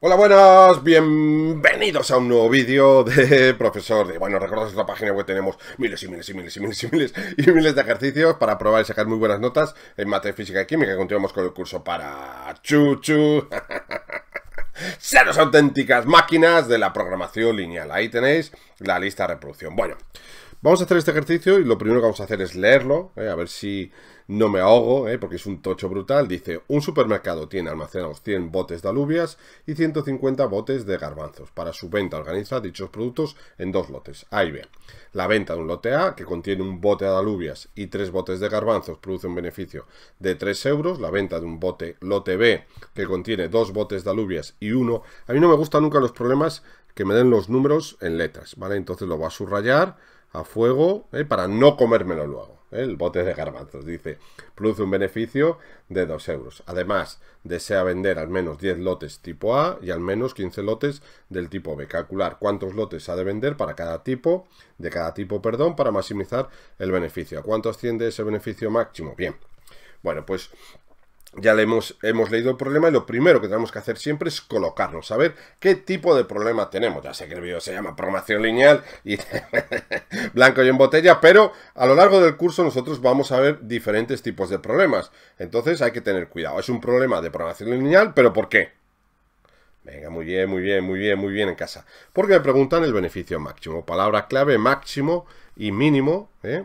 Hola, buenas, bienvenidos a un nuevo vídeo de profesor de... Bueno, recordad nuestra página web, tenemos miles y miles y miles y miles y miles y miles de ejercicios para probar y sacar muy buenas notas en materia física y química. Continuamos con el curso para chuchu. Seros auténticas máquinas de la programación lineal. Ahí tenéis la lista de reproducción. Bueno, vamos a hacer este ejercicio y lo primero que vamos a hacer es leerlo, eh, a ver si no me ahogo, eh, porque es un tocho brutal. Dice, un supermercado tiene almacenados 100 botes de alubias y 150 botes de garbanzos. Para su venta organiza dichos productos en dos lotes, Ahí ve. La venta de un lote A, que contiene un bote de alubias y tres botes de garbanzos, produce un beneficio de 3 euros. La venta de un bote lote B, que contiene dos botes de alubias y uno. A mí no me gustan nunca los problemas que me den los números en letras, ¿vale? Entonces lo voy a subrayar a fuego eh, para no comérmelo luego el bote de garbanzos, dice, produce un beneficio de 2 euros. Además, desea vender al menos 10 lotes tipo A y al menos 15 lotes del tipo B. Calcular cuántos lotes ha de vender para cada tipo, de cada tipo, perdón, para maximizar el beneficio. ¿A cuánto asciende ese beneficio máximo? Bien. Bueno, pues ya le hemos, hemos, leído el problema y lo primero que tenemos que hacer siempre es colocarnos, saber qué tipo de problema tenemos. Ya sé que el vídeo se llama programación lineal y blanco y en botella, pero a lo largo del curso nosotros vamos a ver diferentes tipos de problemas. Entonces hay que tener cuidado. Es un problema de programación lineal, pero ¿por qué? Venga, muy bien, muy bien, muy bien, muy bien en casa. Porque me preguntan el beneficio máximo. Palabra clave máximo y mínimo, ¿eh?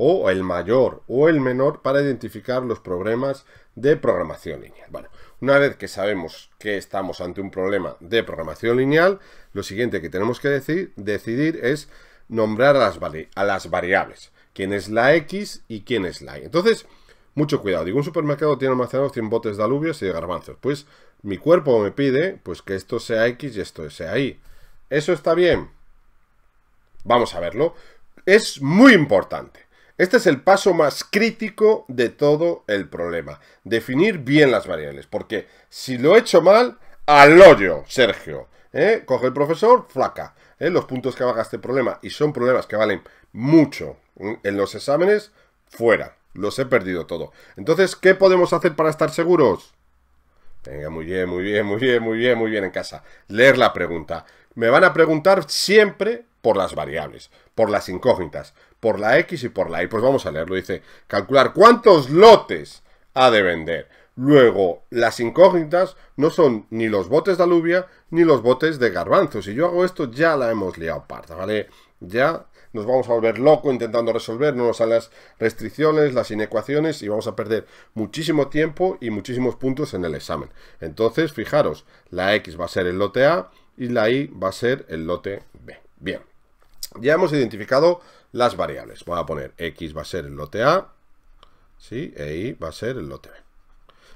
o el mayor o el menor para identificar los problemas de programación lineal. Bueno, una vez que sabemos que estamos ante un problema de programación lineal, lo siguiente que tenemos que decir, decidir es nombrar a las, a las variables. Quién es la X y quién es la Y. Entonces, mucho cuidado. Digo, un supermercado tiene almacenados 100 botes de alubias y de garbanzos. Pues mi cuerpo me pide pues que esto sea X y esto sea Y. ¿Eso está bien? Vamos a verlo. Es muy importante. Este es el paso más crítico de todo el problema. Definir bien las variables, porque si lo he hecho mal, al hoyo, Sergio. ¿Eh? Coge el profesor, flaca. ¿Eh? Los puntos que haga este problema, y son problemas que valen mucho ¿eh? en los exámenes, fuera. Los he perdido todo. Entonces, ¿qué podemos hacer para estar seguros? Venga, muy bien, muy bien, muy bien, muy bien, muy bien en casa. Leer la pregunta. Me van a preguntar siempre por las variables, por las incógnitas, por la X y por la Y. Pues vamos a leerlo. Dice, calcular cuántos lotes ha de vender. Luego, las incógnitas no son ni los botes de alubia ni los botes de garbanzos. Si yo hago esto, ya la hemos liado parda, ¿vale? Ya nos vamos a volver loco intentando resolver, no nos salen las restricciones, las inecuaciones y vamos a perder muchísimo tiempo y muchísimos puntos en el examen. Entonces, fijaros, la X va a ser el lote A y la Y va a ser el lote Bien, ya hemos identificado las variables. Voy a poner X va a ser el lote A, ¿sí? E Y va a ser el lote B.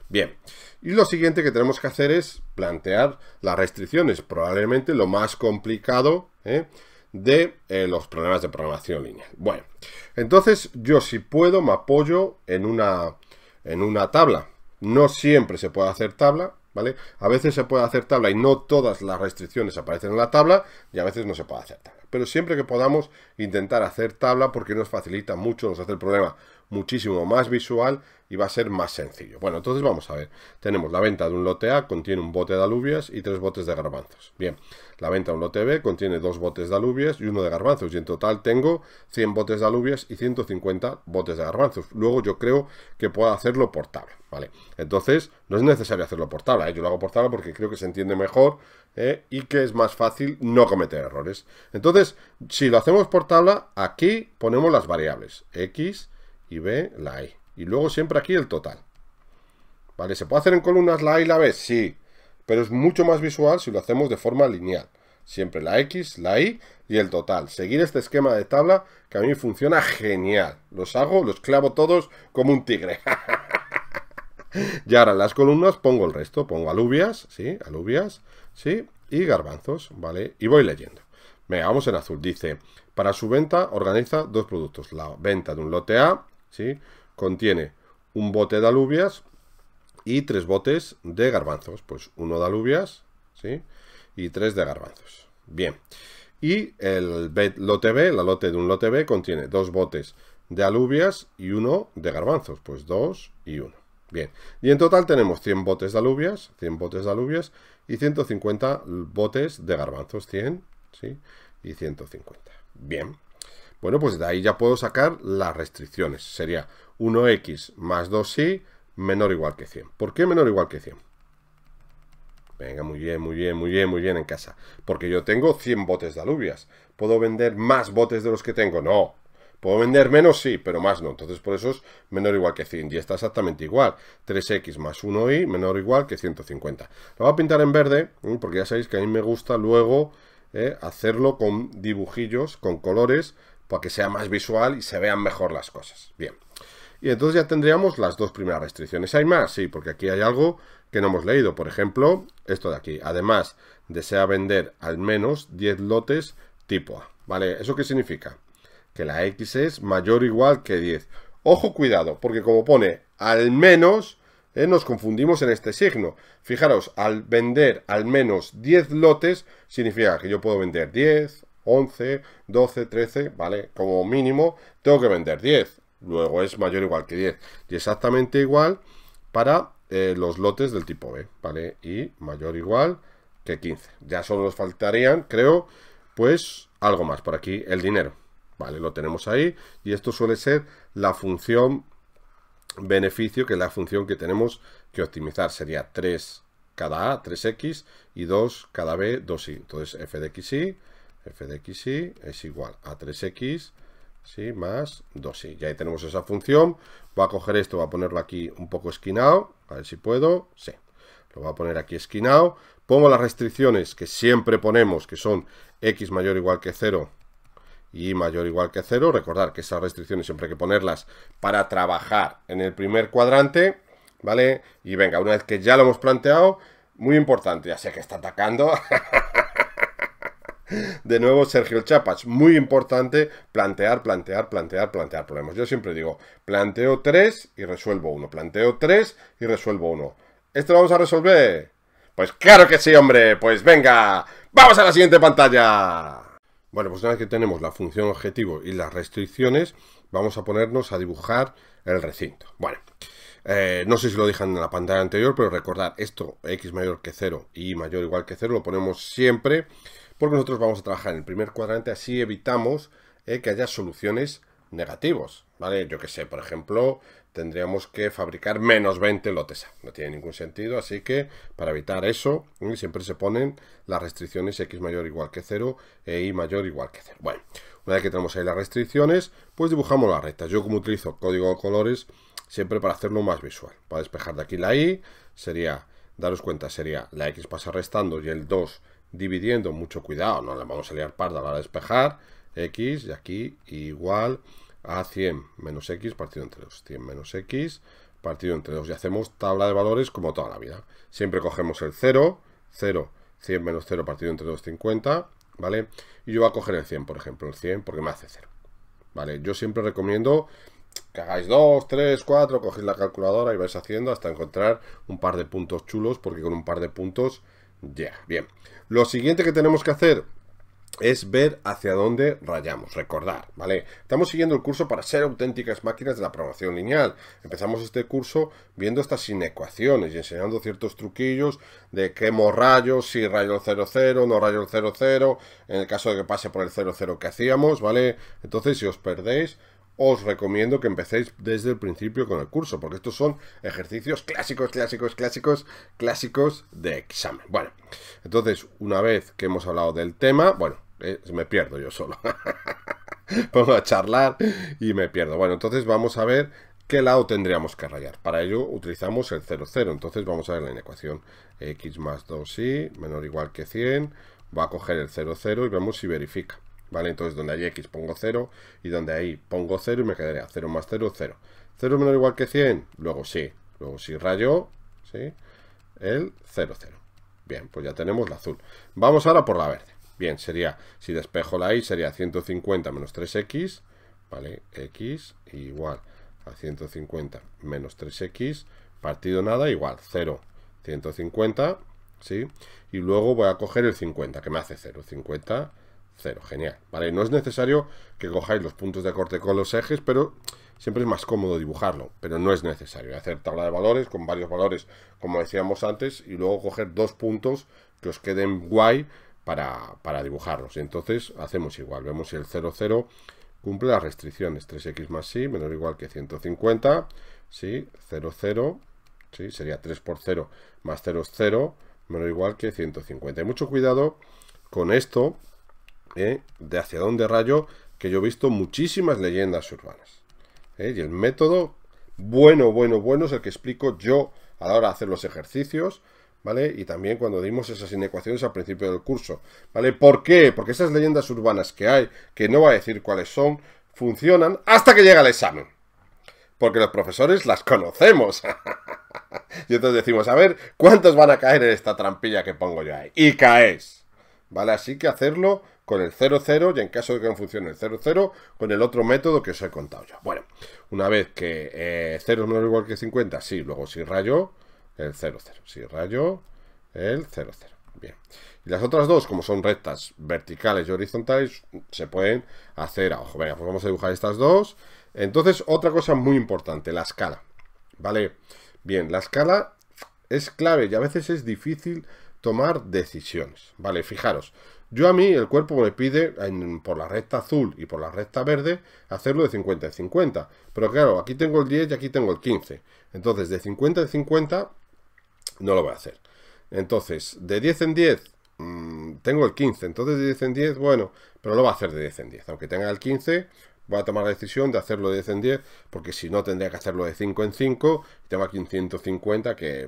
Bien, y lo siguiente que tenemos que hacer es plantear las restricciones, probablemente lo más complicado ¿eh? de eh, los problemas de programación lineal. Bueno, entonces yo si puedo me apoyo en una, en una tabla. No siempre se puede hacer tabla, ¿vale? A veces se puede hacer tabla y no todas las restricciones aparecen en la tabla y a veces no se puede hacer tabla. Pero siempre que podamos intentar hacer tabla porque nos facilita mucho, nos hace el problema muchísimo más visual y va a ser más sencillo. Bueno, entonces vamos a ver. Tenemos la venta de un lote A, contiene un bote de alubias y tres botes de garbanzos. Bien, la venta de un lote B contiene dos botes de alubias y uno de garbanzos. Y en total tengo 100 botes de alubias y 150 botes de garbanzos. Luego yo creo que puedo hacerlo por tabla, ¿vale? Entonces, no es necesario hacerlo por tabla. ¿eh? Yo lo hago por tabla porque creo que se entiende mejor ¿eh? y que es más fácil no cometer errores. Entonces, si lo hacemos por tabla, aquí ponemos las variables. X, y B la I. Y luego siempre aquí el total. ¿Vale? ¿Se puede hacer en columnas la A y la B? Sí. Pero es mucho más visual si lo hacemos de forma lineal. Siempre la X, la Y y el total. Seguir este esquema de tabla que a mí funciona genial. Los hago, los clavo todos como un tigre. y ahora en las columnas pongo el resto. Pongo alubias, ¿sí? Alubias, ¿sí? Y garbanzos, ¿vale? Y voy leyendo. Venga, vamos en azul. Dice, para su venta organiza dos productos. La venta de un lote A ¿sí? Contiene un bote de alubias y tres botes de garbanzos. Pues uno de alubias, ¿sí? Y tres de garbanzos. Bien. Y el lote B, la lote de un lote B, contiene dos botes de alubias y uno de garbanzos. Pues dos y uno. Bien. Y en total tenemos 100 botes de alubias, 100 botes de alubias y 150 botes de garbanzos, 100, ¿sí? Y 150. Bien. Bueno, pues de ahí ya puedo sacar las restricciones. Sería 1x más 2y menor o igual que 100. ¿Por qué menor o igual que 100? Venga, muy bien, muy bien, muy bien, muy bien en casa. Porque yo tengo 100 botes de alubias. ¿Puedo vender más botes de los que tengo? No. ¿Puedo vender menos? Sí, pero más no. Entonces por eso es menor o igual que 100. Y está exactamente igual. 3x más 1y menor o igual que 150. Lo voy a pintar en verde, ¿eh? porque ya sabéis que a mí me gusta luego ¿eh? hacerlo con dibujillos, con colores, para que sea más visual y se vean mejor las cosas. Bien. Y entonces ya tendríamos las dos primeras restricciones. ¿Hay más? Sí, porque aquí hay algo que no hemos leído. Por ejemplo, esto de aquí. Además, desea vender al menos 10 lotes tipo A. ¿Vale? ¿Eso qué significa? Que la X es mayor o igual que 10. Ojo, cuidado, porque como pone al menos, eh, nos confundimos en este signo. Fijaros, al vender al menos 10 lotes, significa que yo puedo vender 10, 11, 12, 13, ¿vale? Como mínimo tengo que vender 10, luego es mayor o igual que 10 y exactamente igual para eh, los lotes del tipo B, ¿vale? Y mayor o igual que 15. Ya solo nos faltarían, creo, pues algo más por aquí, el dinero, ¿vale? Lo tenemos ahí y esto suele ser la función beneficio, que es la función que tenemos que optimizar. Sería 3 cada A, 3X y 2 cada B, 2Y. Entonces f de x y f de x y es igual a 3x ¿sí? más 2y. Ya ahí tenemos esa función. Voy a coger esto, voy a ponerlo aquí un poco esquinado. A ver si puedo. Sí. Lo voy a poner aquí esquinado. Pongo las restricciones que siempre ponemos, que son x mayor o igual que 0 y mayor o igual que 0. Recordar que esas restricciones siempre hay que ponerlas para trabajar en el primer cuadrante. ¿Vale? Y venga, una vez que ya lo hemos planteado, muy importante, ya sé que está atacando. de nuevo Sergio Chapas. Muy importante plantear, plantear, plantear, plantear problemas. Yo siempre digo, planteo 3 y resuelvo uno. Planteo 3 y resuelvo uno. ¿Esto lo vamos a resolver? Pues claro que sí, hombre. Pues venga, vamos a la siguiente pantalla. Bueno, pues una vez que tenemos la función objetivo y las restricciones, vamos a ponernos a dibujar el recinto. Bueno, eh, no sé si lo dejan en la pantalla anterior, pero recordad, esto x mayor que 0 y mayor igual que 0 lo ponemos siempre porque nosotros vamos a trabajar en el primer cuadrante, así evitamos eh, que haya soluciones negativas. ¿vale? Yo que sé, por ejemplo, tendríamos que fabricar menos 20 lotes No tiene ningún sentido, así que para evitar eso, ¿eh? siempre se ponen las restricciones x mayor igual que 0 e y mayor igual que 0. Bueno, una vez que tenemos ahí las restricciones, pues dibujamos las rectas. Yo como utilizo código de colores, siempre para hacerlo más visual. Para despejar de aquí la y, sería, daros cuenta, sería la x pasa restando y el 2 dividiendo, mucho cuidado, no le vamos a liar parda a despejar, x y aquí igual a 100 menos x partido entre 2, 100 menos x partido entre 2 y hacemos tabla de valores como toda la vida. Siempre cogemos el 0, 0, 100 menos 0 partido entre 2, 50, ¿vale? Y yo voy a coger el 100, por ejemplo, el 100 porque me hace 0, ¿vale? Yo siempre recomiendo que hagáis 2, 3, 4, cogéis la calculadora y vais haciendo hasta encontrar un par de puntos chulos porque con un par de puntos ya, bien. Lo siguiente que tenemos que hacer es ver hacia dónde rayamos, recordar, ¿vale? Estamos siguiendo el curso para ser auténticas máquinas de la programación lineal. Empezamos este curso viendo estas inecuaciones y enseñando ciertos truquillos de hemos rayo, si rayo el 00, no rayo el 00, en el caso de que pase por el 00 que hacíamos, ¿vale? Entonces, si os perdéis, os recomiendo que empecéis desde el principio con el curso, porque estos son ejercicios clásicos, clásicos, clásicos, clásicos de examen. Bueno, entonces, una vez que hemos hablado del tema, bueno, eh, me pierdo yo solo. Pongo a charlar y me pierdo. Bueno, entonces vamos a ver qué lado tendríamos que rayar. Para ello utilizamos el 0,0. Entonces vamos a ver la inecuación x más 2y menor o igual que 100. Va a coger el 0,0 y vemos si verifica. ¿vale? Entonces donde hay x pongo 0 y donde hay pongo 0 y me quedaría 0 más 0, 0. 0 menor o igual que 100, luego sí, luego sí rayo, ¿sí? El 0, 0. Bien, pues ya tenemos la azul. Vamos ahora por la verde. Bien, sería, si despejo la y, sería 150 menos 3x, ¿vale? x igual a 150 menos 3x, partido nada, igual 0, 150, ¿sí? Y luego voy a coger el 50, que me hace 0, 50 0, Genial. ¿Vale? No es necesario que cojáis los puntos de corte con los ejes, pero siempre es más cómodo dibujarlo, pero no es necesario hacer tabla de valores con varios valores, como decíamos antes, y luego coger dos puntos que os queden guay para, dibujarlos. Y entonces hacemos igual, vemos si el 00 cumple las restricciones 3x más y menor o igual que 150, ¿sí? 0, ¿sí? sería 3 por 0 más 0 0, menor o igual que 150. Y mucho cuidado con esto, ¿eh? de hacia dónde rayo, que yo he visto muchísimas leyendas urbanas. ¿eh? Y el método bueno, bueno, bueno es el que explico yo a la hora de hacer los ejercicios, ¿vale? Y también cuando dimos esas inecuaciones al principio del curso, ¿vale? ¿Por qué? Porque esas leyendas urbanas que hay, que no va a decir cuáles son, funcionan hasta que llega el examen. Porque los profesores las conocemos. y entonces decimos, a ver, ¿cuántos van a caer en esta trampilla que pongo yo ahí? Y caes. ¿Vale? Así que hacerlo con el 0,0 y en caso de que no funcione el 0,0 con el otro método que os he contado ya. Bueno, una vez que 0 eh, es menor o igual que 50, sí, luego si rayo, el 0,0. Si rayo, el 0,0. Bien. Y las otras dos, como son rectas verticales y horizontales, se pueden hacer a ojo. Venga, pues vamos a dibujar estas dos. Entonces, otra cosa muy importante, la escala. ¿Vale? Bien, la escala es clave y a veces es difícil tomar decisiones. Vale, fijaros, yo a mí, el cuerpo me pide en, por la recta azul y por la recta verde hacerlo de 50 en 50. Pero claro, aquí tengo el 10 y aquí tengo el 15. Entonces, de 50 en 50 no lo voy a hacer. Entonces, de 10 en 10 mm, tengo el 15. Entonces, de 10 en 10, bueno, pero lo va a hacer de 10 en 10. Aunque tenga el 15, voy a tomar la decisión de hacerlo de 10 en 10, porque si no tendría que hacerlo de 5 en 5, y tengo aquí un 150 que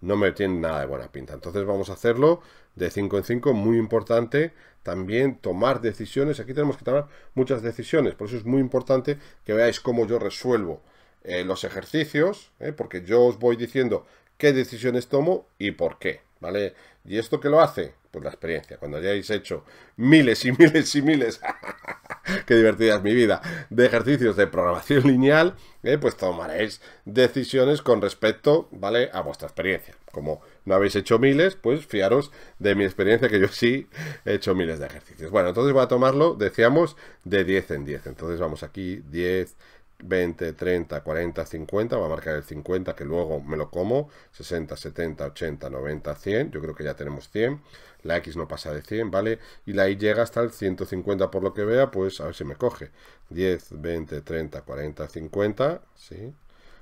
no me tiene nada de buena pinta. Entonces vamos a hacerlo de 5 en 5, muy importante también tomar decisiones. Aquí tenemos que tomar muchas decisiones, por eso es muy importante que veáis cómo yo resuelvo eh, los ejercicios, eh, porque yo os voy diciendo qué decisiones tomo y por qué, ¿vale? ¿Y esto qué lo hace? Pues la experiencia, cuando hayáis hecho miles y miles y miles, qué divertida es mi vida, de ejercicios de programación lineal, eh, pues tomaréis decisiones con respecto, ¿vale? A vuestra experiencia, como no habéis hecho miles, pues fiaros de mi experiencia que yo sí he hecho miles de ejercicios. Bueno, entonces voy a tomarlo, decíamos, de 10 en 10. Entonces vamos aquí, 10, 20, 30, 40, 50, va a marcar el 50 que luego me lo como, 60, 70, 80, 90, 100, yo creo que ya tenemos 100, la X no pasa de 100, ¿vale? Y la Y llega hasta el 150 por lo que vea, pues a ver si me coge, 10, 20, 30, 40, 50, ¿sí?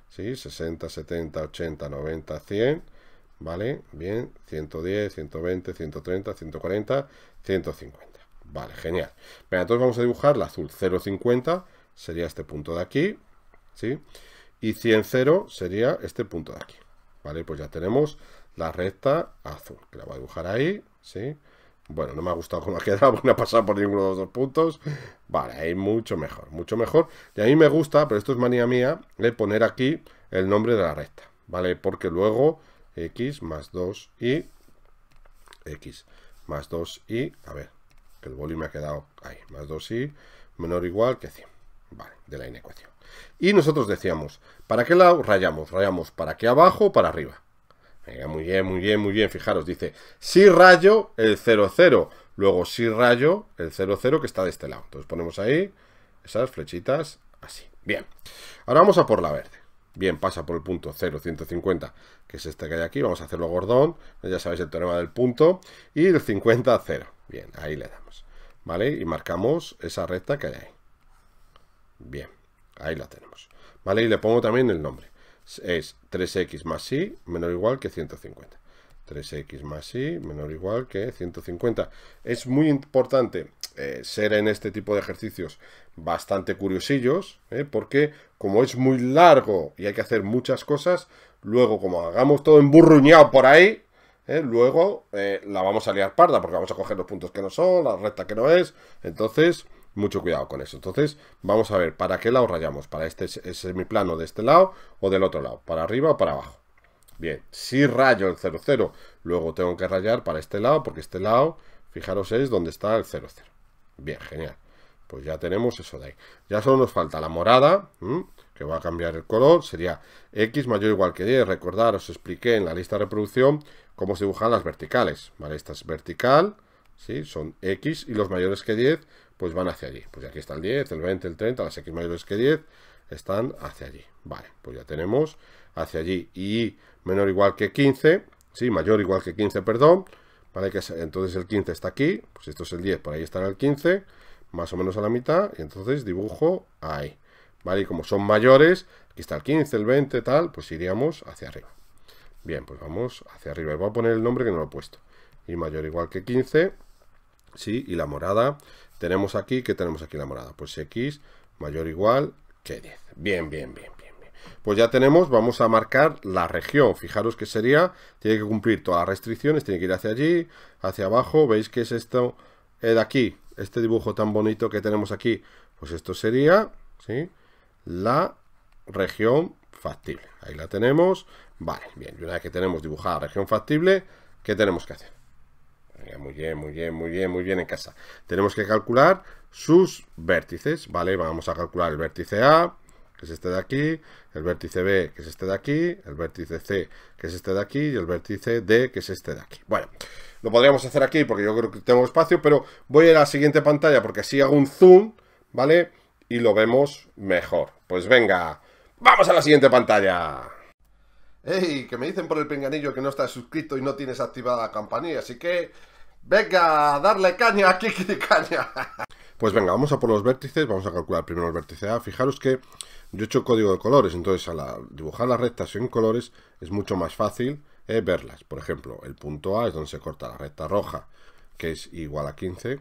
¿Sí? 60, 70, 80, 90, 100, ¿Vale? Bien, 110, 120, 130, 140, 150. Vale, genial. Venga, entonces vamos a dibujar la azul. 0,50 sería este punto de aquí, ¿sí? Y 100, sería este punto de aquí. Vale, pues ya tenemos la recta azul, que la voy a dibujar ahí, ¿sí? Bueno, no me ha gustado cómo ha quedado, no ha pasado por ninguno de los dos puntos. Vale, ahí mucho mejor, mucho mejor. Y a mí me gusta, pero esto es manía mía, de poner aquí el nombre de la recta, ¿vale? Porque luego x más 2y, x más 2y, a ver, que el volumen ha quedado ahí, más 2y menor o igual que 100, vale, de la inecuación. Y nosotros decíamos, ¿para qué lado rayamos? Rayamos para aquí abajo o para arriba. Venga, muy bien, muy bien, muy bien, fijaros, dice, si rayo el 0, 0, luego si rayo el 0, 0 que está de este lado. Entonces ponemos ahí esas flechitas así. Bien, ahora vamos a por la verde. Bien, pasa por el punto 0, 150, que es este que hay aquí. Vamos a hacerlo gordón. Ya sabéis el teorema del punto. Y el 50 0. Bien, ahí le damos. ¿Vale? Y marcamos esa recta que hay ahí. Bien, ahí la tenemos. ¿Vale? Y le pongo también el nombre. Es 3x más y menor o igual que 150. 3x más y menor o igual que 150. Es muy importante eh, ser en este tipo de ejercicios bastante curiosillos, ¿eh? porque como es muy largo y hay que hacer muchas cosas, luego como hagamos todo emburruñado por ahí, ¿eh? luego eh, la vamos a liar parda, porque vamos a coger los puntos que no son, la recta que no es, entonces mucho cuidado con eso. Entonces vamos a ver para qué lado rayamos, para este semiplano de este lado o del otro lado, para arriba o para abajo. Bien, si rayo el 0, 0, luego tengo que rayar para este lado, porque este lado, fijaros, es donde está el 0, 0. Bien, genial. Pues ya tenemos eso de ahí. Ya solo nos falta la morada, que va a cambiar el color. Sería X mayor o igual que 10. Recordar, os expliqué en la lista de reproducción cómo se dibujan las verticales. ¿vale? Esta es vertical, ¿sí? son X y los mayores que 10 pues van hacia allí. Pues aquí está el 10, el 20, el 30, las X mayores que 10 están hacia allí. Vale, pues ya tenemos hacia allí y menor o igual que 15, sí, mayor o igual que 15, perdón, ¿vale? Que entonces el 15 está aquí, pues esto es el 10, por ahí estará el 15, más o menos a la mitad, y entonces dibujo ahí, ¿vale? Y como son mayores, aquí está el 15, el 20, tal, pues iríamos hacia arriba. Bien, pues vamos hacia arriba, voy a poner el nombre que no lo he puesto. Y mayor igual que 15, sí, y la morada, tenemos aquí, ¿qué tenemos aquí la morada? Pues X mayor igual que 10. Bien, bien, bien, bien, bien. Pues ya tenemos, vamos a marcar la región. Fijaros que sería, tiene que cumplir todas las restricciones, tiene que ir hacia allí, hacia abajo, veis que es esto eh, de aquí, este dibujo tan bonito que tenemos aquí, pues esto sería ¿sí? la región factible. Ahí la tenemos. Vale, bien. Y una vez que tenemos dibujada la región factible, ¿qué tenemos que hacer? Muy bien, muy bien, muy bien, muy bien en casa. Tenemos que calcular sus vértices, ¿vale? Vamos a calcular el vértice A, que es este de aquí, el vértice B, que es este de aquí, el vértice C, que es este de aquí, y el vértice D, que es este de aquí. Bueno, lo podríamos hacer aquí porque yo creo que tengo espacio, pero voy a la siguiente pantalla porque así hago un zoom, ¿vale? Y lo vemos mejor. Pues venga, ¡vamos a la siguiente pantalla! ¡Ey! Que me dicen por el pinganillo que no estás suscrito y no tienes activada la campanilla, así que... ¡Venga! ¡Darle caña aquí, caña! Pues venga, vamos a por los vértices, vamos a calcular primero el vértice A. Ah, fijaros que yo he hecho código de colores, entonces a dibujar las rectas en colores es mucho más fácil verlas. Por ejemplo, el punto A es donde se corta la recta roja, que es igual a 15,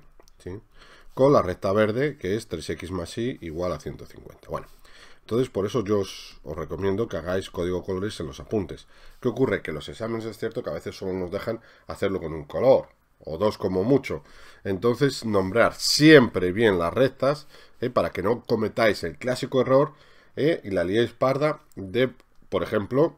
con la recta verde, que es 3x más y igual a 150. Bueno, entonces por eso yo os, recomiendo que hagáis código colores en los apuntes. ¿Qué ocurre? Que los exámenes es cierto que a veces solo nos dejan hacerlo con un color, o dos como mucho. Entonces, nombrar siempre bien las rectas ¿eh? para que no cometáis el clásico error ¿eh? y la línea parda de, por ejemplo,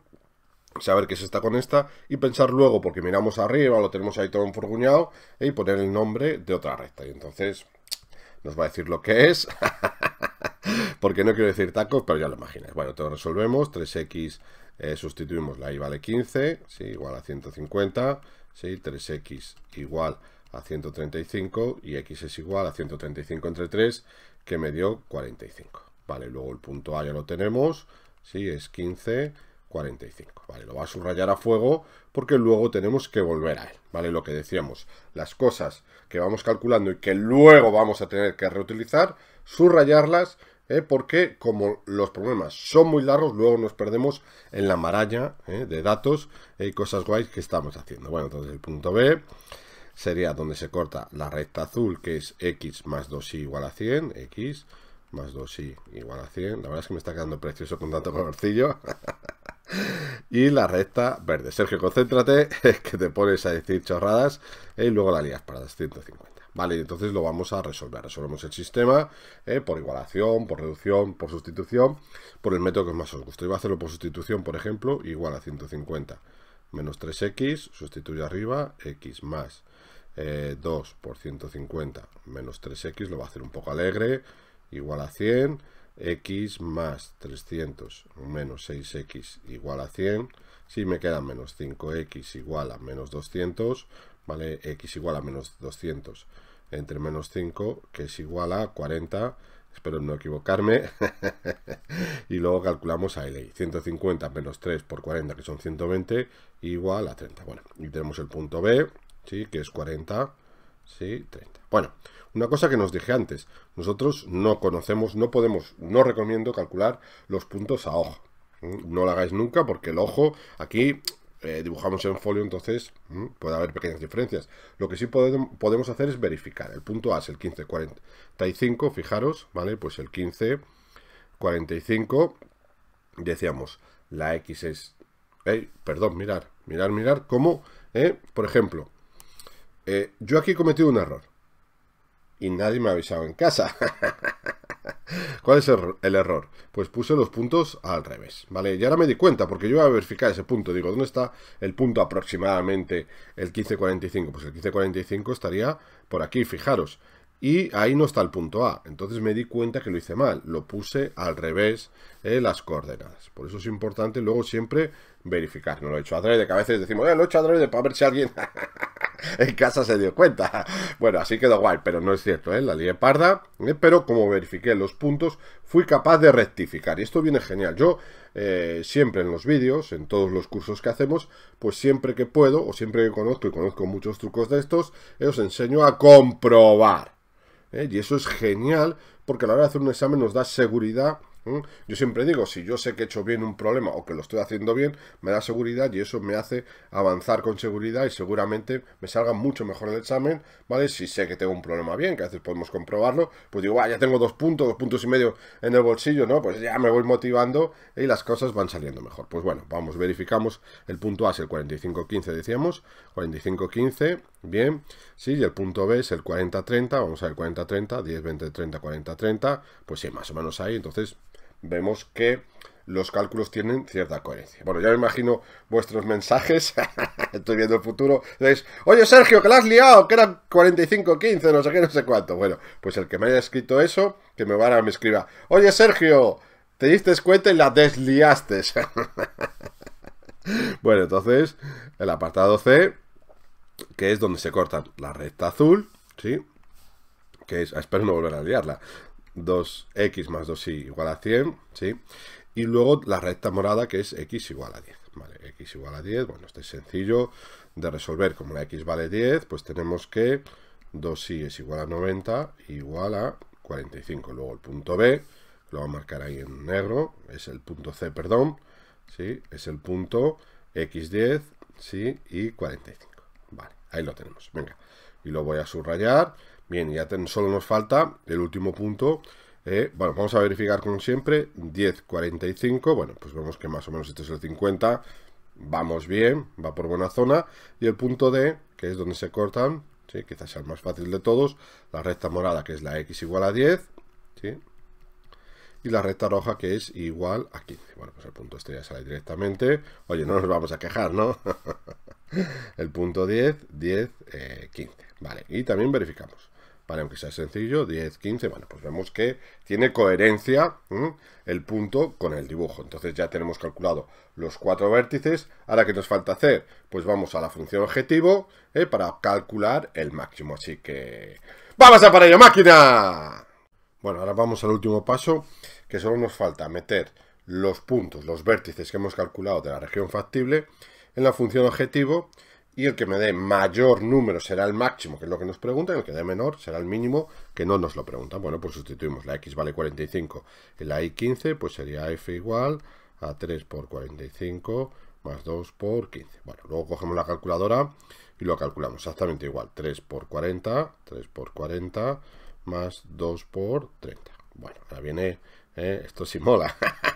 saber qué es está con esta y pensar luego, porque miramos arriba, lo tenemos ahí todo enfurguñado, y poner el nombre de otra recta. Y entonces nos va a decir lo que es, porque no quiero decir tacos, pero ya lo imaginas. Bueno, todo resolvemos, 3x eh, sustituimos la y, vale 15, si igual a 150, si 3x igual a 135 y x es igual a 135 entre 3 que me dio 45. Vale, luego el punto A ya lo tenemos, si es 15 45, ¿vale? Lo va a subrayar a fuego porque luego tenemos que volver a él, ¿vale? Lo que decíamos, las cosas que vamos calculando y que luego vamos a tener que reutilizar, subrayarlas, ¿eh? porque como los problemas son muy largos, luego nos perdemos en la maraña ¿eh? de datos ¿eh? y cosas guays que estamos haciendo. Bueno, entonces el punto B sería donde se corta la recta azul, que es x más 2y igual a 100, x más 2y igual a 100. La verdad es que me está quedando precioso con tanto colorcillo. y la recta verde. Sergio, concéntrate, es que te pones a decir chorradas eh, y luego la lías para 150. Vale, entonces lo vamos a resolver. Resolvemos el sistema eh, por igualación, por reducción, por sustitución, por el método que más os guste. va a hacerlo por sustitución, por ejemplo, igual a 150. Menos 3x, sustituye arriba, x más 2 eh, por 150 menos 3x, lo va a hacer un poco alegre, igual a 100 x más 300 menos 6x igual a 100. Si me queda menos 5x igual a menos 200, ¿vale? x igual a menos 200 entre menos 5, que es igual a 40, espero no equivocarme, y luego calculamos a ley 150 menos 3 por 40, que son 120, igual a 30. Bueno, y tenemos el punto B, ¿sí? que es 40, ¿sí? 30. Bueno, una cosa que nos dije antes, nosotros no conocemos, no podemos, no recomiendo calcular los puntos a ojo. No lo hagáis nunca porque el ojo aquí eh, dibujamos en folio, entonces puede haber pequeñas diferencias. Lo que sí podemos, hacer es verificar. El punto A es el 1545, fijaros, ¿vale? Pues el 1545, decíamos, la X es... perdón, mirar, mirar, mirar cómo, eh, por ejemplo, eh, yo aquí he cometido un error y nadie me ha avisado en casa. ¿Cuál es el, error? Pues puse los puntos al revés, ¿vale? Y ahora me di cuenta, porque yo iba a verificar ese punto. Digo, ¿dónde está el punto aproximadamente el 1545? Pues el 1545 estaría por aquí, fijaros. Y ahí no está el punto A. Entonces me di cuenta que lo hice mal. Lo puse al revés eh, las coordenadas. Por eso es importante luego siempre verificar. No lo he hecho a través de que a veces decimos, lo he hecho a través de para ver si alguien en casa se dio cuenta. Bueno, así quedó guay, pero no es cierto, ¿eh? la lié parda. ¿eh? Pero como verifiqué los puntos, fui capaz de rectificar. Y esto viene genial. Yo eh, siempre en los vídeos, en todos los cursos que hacemos, pues siempre que puedo, o siempre que conozco, y conozco muchos trucos de estos, os enseño a comprobar. Y eso es genial, porque a la hora de hacer un examen nos da seguridad ¿Mm? Yo siempre digo, si yo sé que he hecho bien un problema o que lo estoy haciendo bien, me da seguridad y eso me hace avanzar con seguridad y seguramente me salga mucho mejor el examen, ¿vale? Si sé que tengo un problema bien, que a veces podemos comprobarlo, pues digo, ya tengo dos puntos, dos puntos y medio en el bolsillo, ¿no? Pues ya me voy motivando y las cosas van saliendo mejor. Pues bueno, vamos, verificamos el punto A es el 45-15, decíamos, 45-15, bien, sí, y el punto B es el 40-30, vamos a ver 40-30, 10-20-30, 40-30, pues sí, más o menos ahí, entonces vemos que los cálculos tienen cierta coherencia. Bueno, ya me imagino vuestros mensajes. Estoy viendo el futuro. Oye, Sergio, que la has liado, que eran 45, 15, no sé qué, no sé cuánto. Bueno, pues el que me haya escrito eso, que me vaya me escriba. Oye, Sergio, te diste cuenta y la desliaste. bueno, entonces, el apartado C, que es donde se corta la recta azul, ¿sí? Que es, ah, espero no volver a liarla. 2x más 2y igual a 100, ¿sí? Y luego la recta morada que es x igual a 10, ¿vale? x igual a 10, bueno, este es sencillo de resolver. Como la x vale 10, pues tenemos que 2y es igual a 90 igual a 45. Luego el punto B, lo voy a marcar ahí en negro, es el punto C, perdón, ¿sí? Es el punto x10, ¿sí? Y 45. Vale, ahí lo tenemos. Venga, y lo voy a subrayar Bien, ya solo nos falta el último punto. Eh, bueno, vamos a verificar como siempre. 10, 45. Bueno, pues vemos que más o menos este es el 50. Vamos bien, va por buena zona. Y el punto D, que es donde se cortan, ¿sí? quizás sea el más fácil de todos. La recta morada, que es la X igual a 10. y la recta roja que es igual a 15. Bueno, pues el punto este ya sale directamente. Oye, no nos vamos a quejar, ¿no? el punto 10, 10, 15. Vale, y también verificamos. Vale, aunque sea sencillo, 10, 15, bueno, pues vemos que tiene coherencia el punto con el dibujo. Entonces ya tenemos calculado los cuatro vértices. Ahora, ¿qué nos falta hacer? Pues vamos a la función objetivo ¿eh? para calcular el máximo. Así que... ¡Vamos a para ello, máquina! Bueno, ahora vamos al último paso, que solo nos falta meter los puntos, los vértices que hemos calculado de la región factible en la función objetivo y el que me dé mayor número será el máximo, que es lo que nos preguntan, el que dé menor será el mínimo, que no nos lo preguntan. Bueno, pues sustituimos, la x vale 45 y la y 15, pues sería f igual a 3 por 45 más 2 por 15. Bueno, luego cogemos la calculadora y lo calculamos exactamente igual, 3 por 40, 3 por 40 más 2 por 30. Bueno, ahora viene, eh, esto sí mola.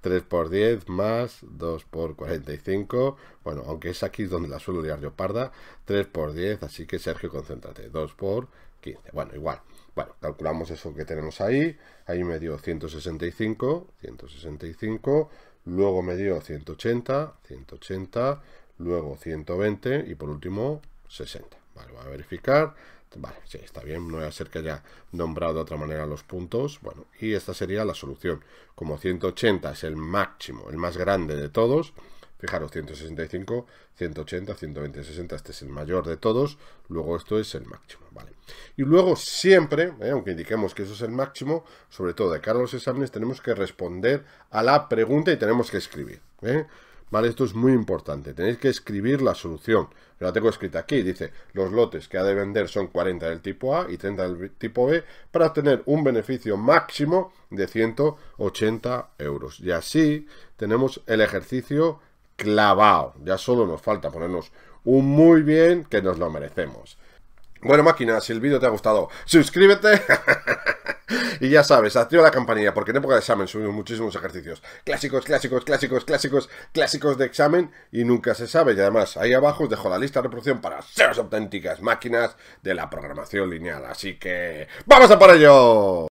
3 por 10 más 2 por 45. Bueno, aunque es aquí donde la suelo liar yo parda. 3 por 10, así que Sergio, concéntrate. 2 por 15. Bueno, igual. Bueno, calculamos eso que tenemos ahí. Ahí me dio 165, 165. Luego me dio 180, 180. Luego 120 y por último 60. Vale, voy a verificar. Vale, sí, está bien, no voy a ser que haya nombrado de otra manera los puntos. Bueno, y esta sería la solución. Como 180 es el máximo, el más grande de todos, fijaros, 165, 180, 120, 60, este es el mayor de todos, luego esto es el máximo, ¿vale? Y luego siempre, eh, aunque indiquemos que eso es el máximo, sobre todo de cara a los exámenes, tenemos que responder a la pregunta y tenemos que escribir, ¿eh? ¿Vale? Esto es muy importante. Tenéis que escribir la solución. la tengo escrita aquí. Dice, los lotes que ha de vender son 40 del tipo A y 30 del tipo B para tener un beneficio máximo de 180 euros. Y así tenemos el ejercicio clavado. Ya solo nos falta ponernos un muy bien que nos lo merecemos. Bueno, máquina, si el vídeo te ha gustado, suscríbete. y ya sabes, activa la campanilla, porque en época de examen subimos muchísimos ejercicios. Clásicos, clásicos, clásicos, clásicos, clásicos de examen y nunca se sabe. Y además, ahí abajo os dejo la lista de reproducción para las auténticas máquinas de la programación lineal. Así que, ¡vamos a por ello!